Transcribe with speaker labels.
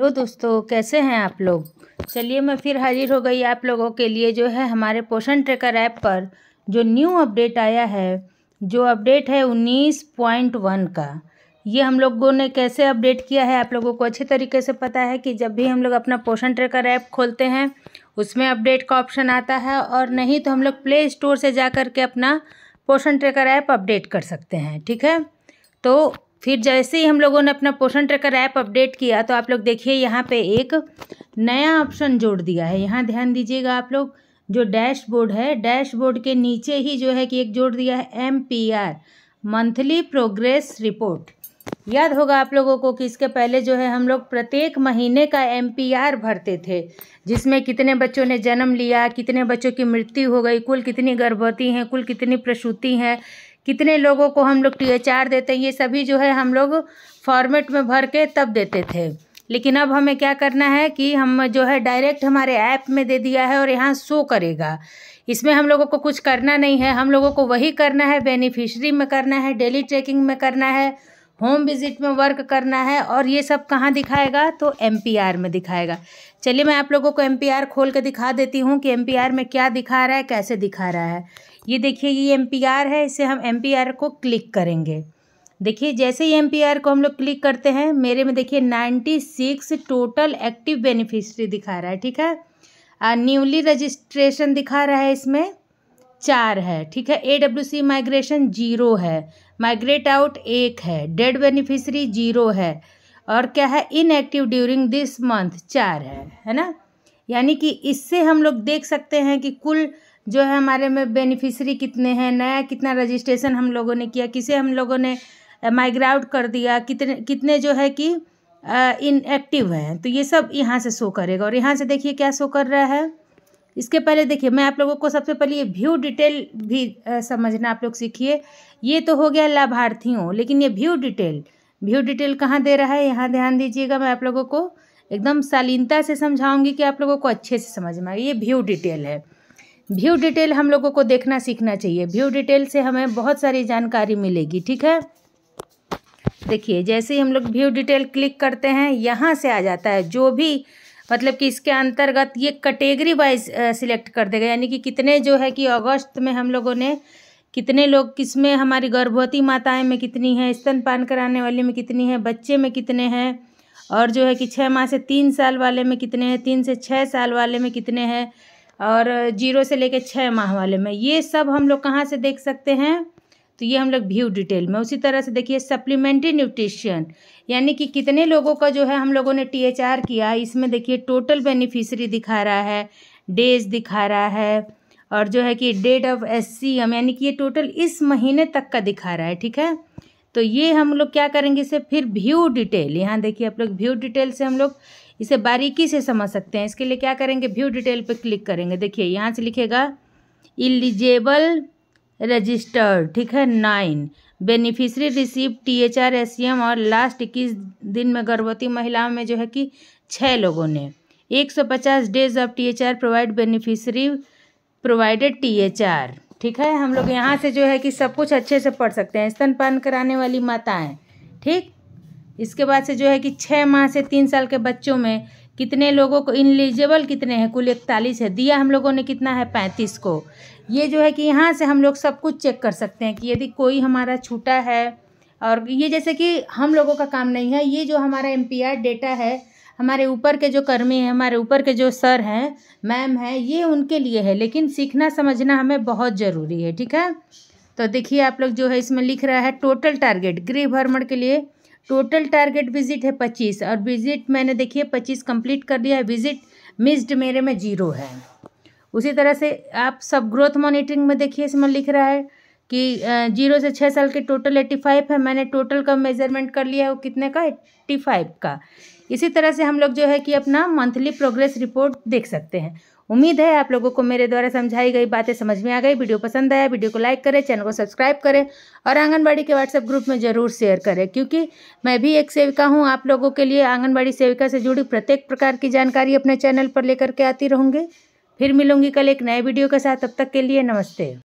Speaker 1: hello दोस्तों कैसे हैं आप लोग चलिए मैं फिर हाजिर हो गई आप लोगों के लिए जो है हमारे पोषण ट्रैकर ऐप पर जो न्यू अपडेट आया है जो अपडेट है उन्नीस पॉइंट वन का ये हम लोगों ने कैसे अपडेट किया है आप लोगों को अच्छे तरीके से पता है कि जब भी हम लोग अपना पोषण ट्रैकर ऐप खोलते हैं उसमें अपडेट का ऑप्शन आता है और नहीं तो हम लोग प्ले स्टोर से जा कर के अपना पोषण ट्रैकर ऐप अपडेट कर सकते हैं ठीक है तो फिर जैसे ही हम लोगों ने अपना पोषण ट्रैकर ऐप अपडेट किया तो आप लोग देखिए यहाँ पे एक नया ऑप्शन जोड़ दिया है यहाँ ध्यान दीजिएगा आप लोग जो डैशबोर्ड है डैशबोर्ड के नीचे ही जो है कि एक जोड़ दिया है एम मंथली प्रोग्रेस रिपोर्ट याद होगा आप लोगों को कि इसके पहले जो है हम लोग प्रत्येक महीने का एम भरते थे जिसमें कितने बच्चों ने जन्म लिया कितने बच्चों की मृत्यु हो गई कुल कितनी गर्भवती हैं कुल कितनी प्रसूति हैं कितने लोगों को हम लोग टी एच आर देते हैं ये सभी जो है हम लोग फॉर्मेट में भर के तब देते थे लेकिन अब हमें क्या करना है कि हम जो है डायरेक्ट हमारे ऐप में दे दिया है और यहाँ शो करेगा इसमें हम लोगों को कुछ करना नहीं है हम लोगों को वही करना है बेनिफिशरी में करना है डेली ट्रैकिंग में करना है होम विजिट में वर्क करना है और ये सब कहाँ दिखाएगा तो एम में दिखाएगा चलिए मैं आप लोगों को एम खोल के दिखा देती हूँ कि एम में क्या दिखा रहा है कैसे दिखा रहा है ये देखिए ये एम है इसे हम एम को क्लिक करेंगे देखिए जैसे ही एम को हम लोग क्लिक करते हैं मेरे में देखिए ninety six total active beneficiary दिखा रहा है ठीक है न्यूली रजिस्ट्रेशन दिखा रहा है इसमें चार है ठीक है A W C migration zero है माइग्रेट आउट एक है डेड बेनिफिशरी जीरो है और क्या है इनएक्टिव ड्यूरिंग दिस मंथ चार है है ना यानी कि इससे हम लोग देख सकते हैं कि कुल जो है हमारे में बेनिफिशरी कितने हैं नया कितना रजिस्ट्रेशन हम लोगों ने किया किसे हम लोगों ने माइग्राउट कर दिया कितने कितने जो है कि इनएक्टिव हैं तो ये सब यहाँ से शो करेगा और यहाँ से देखिए क्या शो कर रहा है इसके पहले देखिए मैं आप लोगों को सबसे पहले ये व्यू डिटेल भी आ, समझना आप लोग सीखिए ये तो हो गया लाभार्थियों लेकिन ये व्यू डिटेल व्यू डिटेल कहाँ दे रहा है यहाँ ध्यान दीजिएगा मैं आप लोगों को एकदम शालीनता से समझाऊंगी कि आप लोगों को अच्छे से समझ में आए ये व्यू डिटेल है व्यू डिटेल हम लोगों को देखना सीखना चाहिए व्यू डिटेल से हमें बहुत सारी जानकारी मिलेगी ठीक है देखिए जैसे ही हम लोग व्यू डिटेल क्लिक करते हैं यहाँ से आ जाता है जो भी मतलब कि इसके अंतर्गत ये कैटेगरी वाइज सिलेक्ट कर देगा यानी कि कितने जो है कि अगस्त में हम लोगों ने कितने लोग किस में हमारी गर्भवती माताएं में कितनी है स्तनपान कराने वाले में कितनी है बच्चे में कितने हैं और जो है कि छः माह से तीन साल वाले में कितने हैं तीन से छः साल वाले में कितने हैं और जीरो से लेकर छः माह वाले में ये सब हम लोग कहाँ से देख सकते हैं तो ये हम लोग व्यू डिटेल में उसी तरह से देखिए सप्लीमेंट्री न्यूट्रिशन यानी कि कितने लोगों का जो है हम लोगों ने टी एच आर किया इसमें देखिए टोटल बेनिफिशरी दिखा रहा है डेज दिखा रहा है और जो है कि date of S C M यानी कि ये टोटल इस महीने तक का दिखा रहा है ठीक है तो ये हम लोग क्या करेंगे इसे फिर व्यू डिटेल यहाँ देखिए आप लोग व्यू डिटेल से हम लोग इसे बारीकी से समझ सकते हैं इसके लिए क्या करेंगे व्यू डिटेल पर क्लिक करेंगे देखिए यहाँ से लिखेगा इलिजेबल रजिस्टर्ड ठीक है nine beneficiary receive T H R S C M और लास्ट इक्कीस दिन में गर्भवती महिलाओं में जो है कि छः लोगों ने एक सौ पचास days of T H R provide beneficiary provided T H R ठीक है हम लोग यहाँ से जो है कि सब कुछ अच्छे से पढ़ सकते हैं स्तनपान कराने वाली माता है ठीक इसके बाद से जो है कि छः माह से तीन साल के बच्चों में कितने लोगों को इनलिजिबल कितने हैं कुल इकतालीस है दिया हम लोगों ने कितना है पैंतीस को ये जो है कि यहाँ से हम लोग सब कुछ चेक कर सकते हैं कि यदि कोई हमारा छूटा है और ये जैसे कि हम लोगों का काम नहीं है ये जो हमारा एम डेटा है हमारे ऊपर के जो कर्मी हैं हमारे ऊपर के जो सर हैं मैम हैं ये उनके लिए है लेकिन सीखना समझना हमें बहुत ज़रूरी है ठीक है तो देखिए आप लोग जो है इसमें लिख रहा है टोटल टारगेट गृह भ्रमण के लिए टोटल टारगेट विजिट है पच्चीस और विजिट मैंने देखिए पच्चीस कंप्लीट कर दिया है विजिट मिस्ड मेरे में जीरो है उसी तरह से आप सब ग्रोथ मॉनिटरिंग में देखिए इसमें लिख रहा है कि जीरो से छः साल के टोटल एट्टी फाइव है मैंने टोटल का मेजरमेंट कर लिया है वो कितने का एट्टी फाइव का इसी तरह से हम लोग जो है कि अपना मंथली प्रोग्रेस रिपोर्ट देख सकते हैं उम्मीद है आप लोगों को मेरे द्वारा समझाई गई बातें समझ में आ गई वीडियो पसंद आया वीडियो को लाइक करें चैनल को सब्सक्राइब करें और आंगनबाड़ी के व्हाट्सएप ग्रुप में ज़रूर शेयर करें क्योंकि मैं भी एक सेविका हूँ आप लोगों के लिए आंगनबाड़ी सेविका से जुड़ी प्रत्येक प्रकार की जानकारी अपने चैनल पर लेकर के आती रहूँगी फिर मिलूंगी कल एक नए वीडियो के साथ तब तक के लिए नमस्ते